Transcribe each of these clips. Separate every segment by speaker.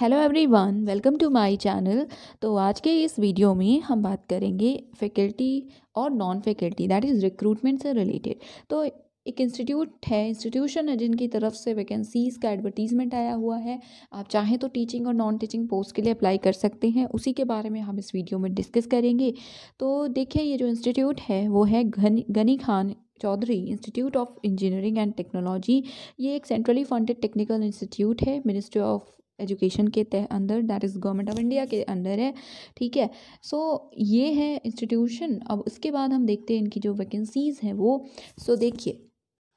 Speaker 1: Hello everyone welcome to my channel तो आज के इस वीडियो में हम बात करेंगे फैकल्टी और non faculty that is recruitment से रिलेटेड तो एक इंस्टीट्यूट है इंस्टीट्यूशन है जिनकी तरफ से वैकेंसीज़ का एडवर्टीज़मेंट आया हुआ है आप चाहें तो टीचिंग और नॉन टीचिंग पोस्ट के लिए अप्लाई कर सकते हैं उसी के बारे में हम इस वीडियो में डिस्कस करेंगे तो देखिए ये जो इंस्टीट्यूट है वो है Ghani Ghani Khan Chaudhary institute of engineering and technology ये एक सेंट्रली फंडेड टेक्निकल इंस्टीट्यूट है मिनिस्ट्री ऑफ एजुकेशन के तह अंदर that is government of India के अंडर है ठीक है सो so, ये है इंस्टीट्यूशन अब उसके बाद हम देखते हैं इनकी जो वैकेंसीज़ हैं वो सो so, देखिए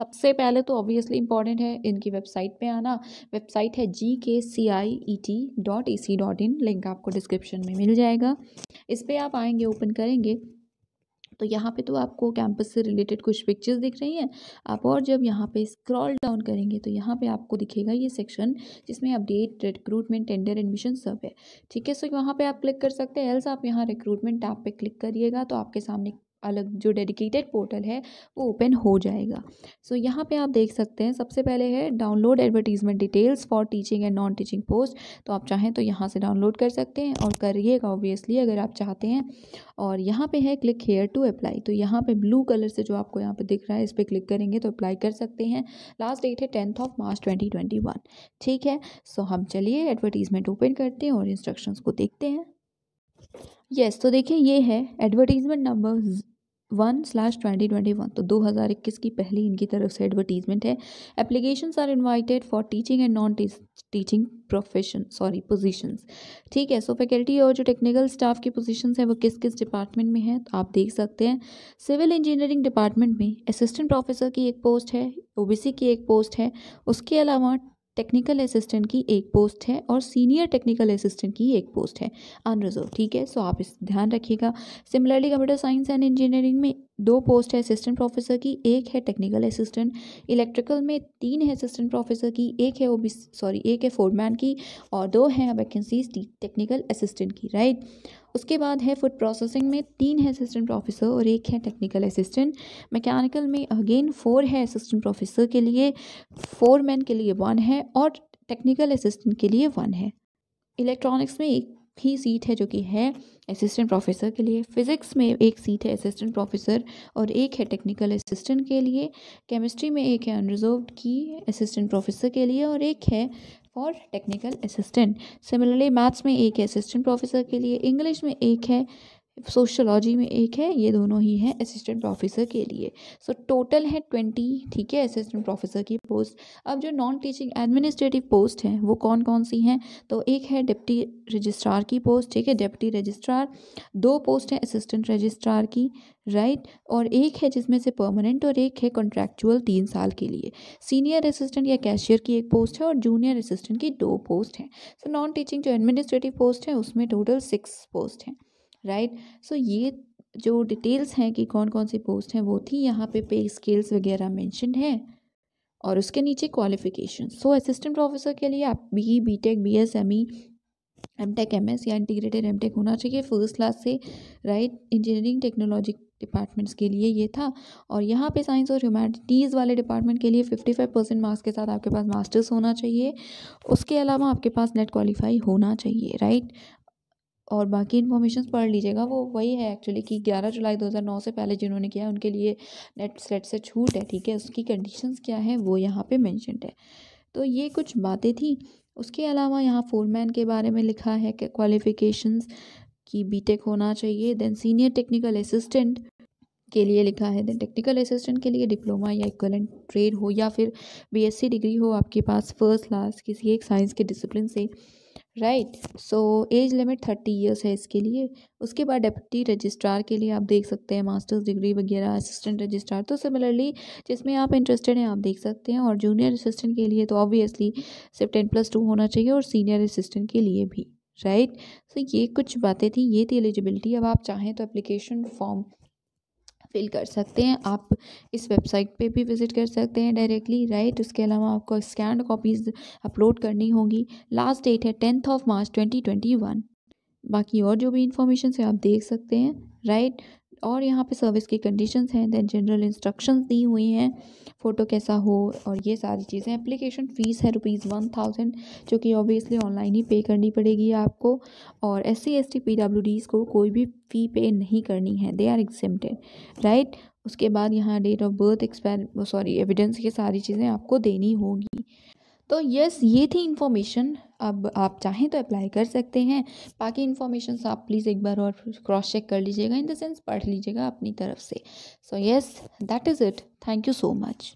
Speaker 1: सबसे पहले तो ऑब्वियसली इंपॉर्टेंट है इनकी वेबसाइट पे आना वेबसाइट है G K C I E T dot E C dot in link आपको डिस्क्रिप्शन में मिल जाएगा इस पर आप आएंगे ओपन करेंगे तो यहाँ पे तो आपको कैंपस से रिलेटेड कुछ पिक्चर्स दिख रही हैं आप और जब यहाँ पे स्क्रॉल डाउन करेंगे तो यहाँ पे आपको दिखेगा ये सेक्शन जिसमें अपडेट रिक्रूटमेंट टेंडर एडमिशन सब है ठीक है सो यहाँ पर आप क्लिक कर सकते हैं एल्स आप यहाँ रिक्रूटमेंट टैप पर क्लिक करिएगा तो आपके सामने अलग जो डेडिकेटेड पोर्टल है वो ओपन हो जाएगा सो so, यहाँ पे आप देख सकते हैं सबसे पहले है download advertisement details for teaching and non teaching post तो आप चाहें तो यहाँ से डाउनलोड कर सकते हैं और करिएगा ऑब्वियसली अगर आप चाहते हैं और यहाँ पे है क्लिक हेयर टू अप्लाई तो यहाँ पे ब्लू कलर से जो आपको यहाँ पर दिख रहा है इस पर क्लिक करेंगे तो अप्लाई कर सकते हैं लास्ट डेट है tenth of March twenty twenty one ठीक है सो so, हम चलिए एडवर्टीजमेंट ओपन करते हैं और इंस्ट्रक्शन को देखते हैं यस yes, तो देखिए ये है advertisement number one slash twenty twenty one तो दो हज़ार इक्कीस की पहली इनकी तरफ से एडवर्टीजमेंट है application are invited for teaching and non teaching profession sorry positions ठीक है सो फैकल्टी और जो टेक्निकल स्टाफ की पोजीशंस हैं वो किस किस डिपार्टमेंट में हैं तो आप देख सकते हैं सिविल इंजीनियरिंग डिपार्टमेंट में असिस्टेंट प्रोफेसर की एक पोस्ट है ओ की एक पोस्ट है उसके अलावा टेक्निकल असिस्टेंट की एक पोस्ट है और सीनियर टेक्निकल असिस्टेंट की एक पोस्ट है अनरिजर्व ठीक है सो आप इस ध्यान रखिएगा similarly computer science and engineering में दो पोस्ट है असिस्टेंट प्रोफेसर की एक है टेक्निकल असिस्टेंट इलेक्ट्रिकल में तीन है असिस्टेंट प्रोफेसर की एक है ओ बी सॉरी एक है फोरमैन की और दो हैं वैकेंसीज टेक्निकल असिस्टेंट की राइट उसके बाद है फूड प्रोसेसिंग में तीन है असिस्टेंट प्रोफेसर और एक है टेक्निकल असिस्टेंट मैकेनिकल में अगेन फोर है असिस्टेंट प्रोफेसर के लिए फोर मैन के लिए वन है और टेक्निकल असिस्टेंट के लिए वन है इलेक्ट्रॉनिक्स में एक ही सीट है जो कि है असिस्टेंट प्रोफेसर के लिए फिज़िक्स में एक सीट है असिस्टेंट प्रोफेसर और एक है टेक्निकल असिस्टेंट के लिए केमिस्ट्री में एक है अनरिजर्व की असिस्टेंट प्रोफेसर के लिए और एक है for technical assistant similarly maths में एक है असिस्टेंट प्रोफेसर के लिए इंग्लिश में एक है सोशलॉजी में एक है ये दोनों ही हैं असिस्टेंट प्रोफेसर के लिए सो so, टोटल है ट्वेंटी ठीक है असिस्टेंट प्रोफेसर की पोस्ट अब जो नॉन टीचिंग एडमिनिस्ट्रेटिव पोस्ट हैं वो कौन कौन सी हैं तो एक है डिप्टी रजिस्ट्रार की पोस्ट ठीक है डिप्टी रजिस्ट्रार दो पोस्ट हैं असिस्टेंट रजिस्ट्रार की राइट right? और एक है जिसमें से परमानेंट और एक है कॉन्ट्रैक्चुअल तीन साल के लिए सीनियर असिस्टेंट या कैशियर की एक पोस्ट है और जूनियर असिस्टेंट की दो पोस्ट हैं सो नॉन टीचिंग जो एडमिनिस्ट्रेटिव पोस्ट है उसमें टोटल सिक्स पोस्ट हैं राइट सो ये जो डिटेल्स हैं कि कौन कौन सी पोस्ट हैं वो थी यहाँ पे पे स्केल्स वगैरह मैंशन है और उसके नीचे क्वालिफिकेशन सो असिस्टेंट प्रोफेसर के लिए आप B B tech B S M E M tech M S या इंटीग्रेटेड एम टेक होना चाहिए फर्स्ट क्लास से राइट इंजीनियरिंग टेक्नोलॉजी डिपार्टमेंट्स के लिए ये था और यहाँ पे साइंस और ह्यूमैनिटीज़ वाले डिपार्टमेंट के लिए फिफ्टी फाइव परसेंट मार्क्स के साथ आपके पास मास्टर्स होना चाहिए उसके अलावा आपके पास नेट क्वालिफाई होना चाहिए राइट और बाकी इन्फॉर्मेशन पढ़ लीजिएगा वो वही है एक्चुअली कि 11 जुलाई 2009 से पहले जिन्होंने किया उनके लिए नेट सेट से छूट है ठीक है उसकी कंडीशंस क्या है वो यहाँ पे मैंशनड है तो ये कुछ बातें थी उसके अलावा यहाँ फोरमैन के बारे में लिखा है कि क्वालिफिकेशंस की बीटेक होना चाहिए देन सीनियर टेक्निकल असिस्टेंट के लिए लिखा है देन टेक्निकल असिस्टेंट के लिए डिप्लोमा या इक्वलेंट ट्रेड हो या फिर बी डिग्री हो आपके पास फर्स्ट क्लास किसी एक साइंस के डिसिप्लिन से right so age limit thirty years है इसके लिए उसके बाद डेप्टी रजिस्ट्रार के लिए आप देख सकते हैं मास्टर्स डिग्री वगैरह असिस्टेंट रजिस्ट्रार तो सिमिलरली जिसमें आप इंटरेस्टेड हैं आप देख सकते हैं और जूनियर असिस्टेंट के लिए तो ऑब्वियसली सिर्फ टेन प्लस टू होना चाहिए और सीनियर असिस्टेंट के लिए भी राइट right? सो so, ये कुछ बातें थी ये थी एलिजिबिलिटी अब आप चाहें तो एप्लीकेशन फॉर्म फिल कर सकते हैं आप इस वेबसाइट पे भी विज़िट कर सकते हैं डायरेक्टली राइट उसके अलावा आपको स्कैंड कॉपीज़ अपलोड करनी होगी लास्ट डेट है tenth of March twenty twenty one बाकी और जो भी इंफॉर्मेशन है आप देख सकते हैं राइट और यहाँ पे सर्विस की कंडीशंस हैं दैन जनरल इंस्ट्रक्शंस दी हुई हैं फ़ोटो कैसा हो और ये सारी चीज़ें एप्लीकेशन फ़ीस है रुपीज़ वन थाउजेंड जो कि ऑब्वियसली ऑनलाइन ही पे करनी पड़ेगी आपको और S C S T P W Ds को कोई भी फ़ी पे नहीं करनी है दे आर एग्जिमटेड राइट उसके बाद यहाँ date of birth expire sorry evidence ये सारी चीज़ें आपको देनी होगी तो यस ये थी इन्फॉर्मेशन अब आप चाहें तो अप्लाई कर सकते हैं बाकी इन्फॉर्मेशन आप प्लीज़ एक बार और क्रॉस चेक कर लीजिएगा इन द सेंस पढ़ लीजिएगा अपनी तरफ से so yes that is it thank you so much